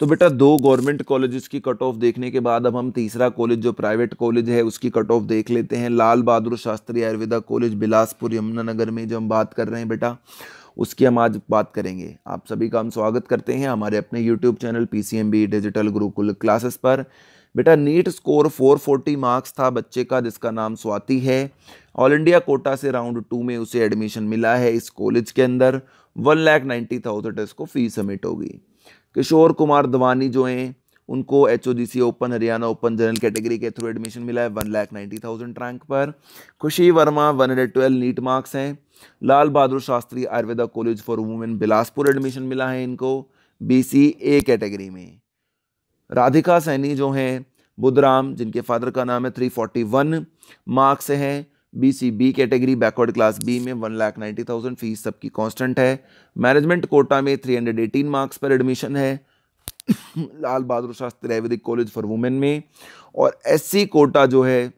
तो बेटा दो गवर्नमेंट कॉलेजेस की कट ऑफ देखने के बाद अब हम तीसरा कॉलेज जो प्राइवेट कॉलेज है उसकी कट ऑफ देख लेते हैं लाल बहादुर शास्त्री आयुर्वेदा कॉलेज बिलासपुर यमुनानगर में जो हम बात कर रहे हैं बेटा उसकी हम आज बात करेंगे आप सभी का हम स्वागत करते हैं हमारे अपने YouTube channel P digital Gurukul classes पर बेटा नीट स्कोर 440 मार्क्स था बच्चे का जिसका नाम स्वाति है ऑल इंडिया कोटा से राउंड टू में उसे एडमिशन मिला है इस कॉलेज के अंदर वन लैख नाइन्टी थाउजेंड इसको फीस सबमिट होगी किशोर कुमार दवानी जो हैं उनको H O D C open Haryana open general category के थ्रू एडमिशन मिला है one lakh ninety thousand rank पर Khushi Verma one hundred twelve NEET marks हैं Lal Bahadur Shastri Ayurveda college for women Bilaspur admission मिला है इनको बी सी ए कैटेगरी में राधिका सैनी जो हैं बुधराम जिनके फादर का नाम है थ्री फोर्टी वन मार्क्स हैं B C B category backward class B में one lakh ninety thousand fees सबकी कांस्टेंट है मैनेजमेंट कोटा में थ्री हंड्रेड एटीन मार्क्स पर एडमिशन है Lal Bahadur Shastri Ayurvedic college for women में और एससी कोटा जो है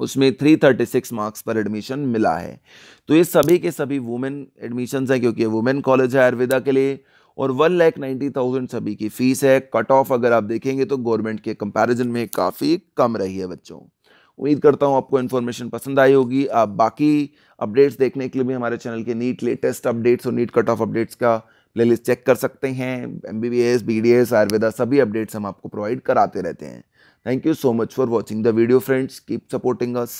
उसमें थ्री थर्टी सिक्स मार्क्स पर एडमिशन मिला है तो ये सभी के सभी वुमेन एडमिशन हैं क्योंकि वुमेन कॉलेज है आयुर्वेदा के लिए और वन लैख नाइन्टी थाउजेंड सभी की फ़ीस है कट ऑफ अगर आप देखेंगे तो गवर्नमेंट के कंपैरिजन में काफ़ी कम रही है बच्चों उम्मीद करता हूँ आपको इन्फॉर्मेशन पसंद आई होगी आप बाकी अपडेट्स देखने के लिए भी हमारे चैनल के नीट लेटेस्ट अपडेट्स और नीट कट ऑफ अपडेट्स का प्लेलिस्ट चेक कर सकते हैं M B B S B D S Ayurveda सभी अपडेट्स हम आपको प्रोवाइड कराते रहते हैं thank you so much for watching the video friends keep supporting us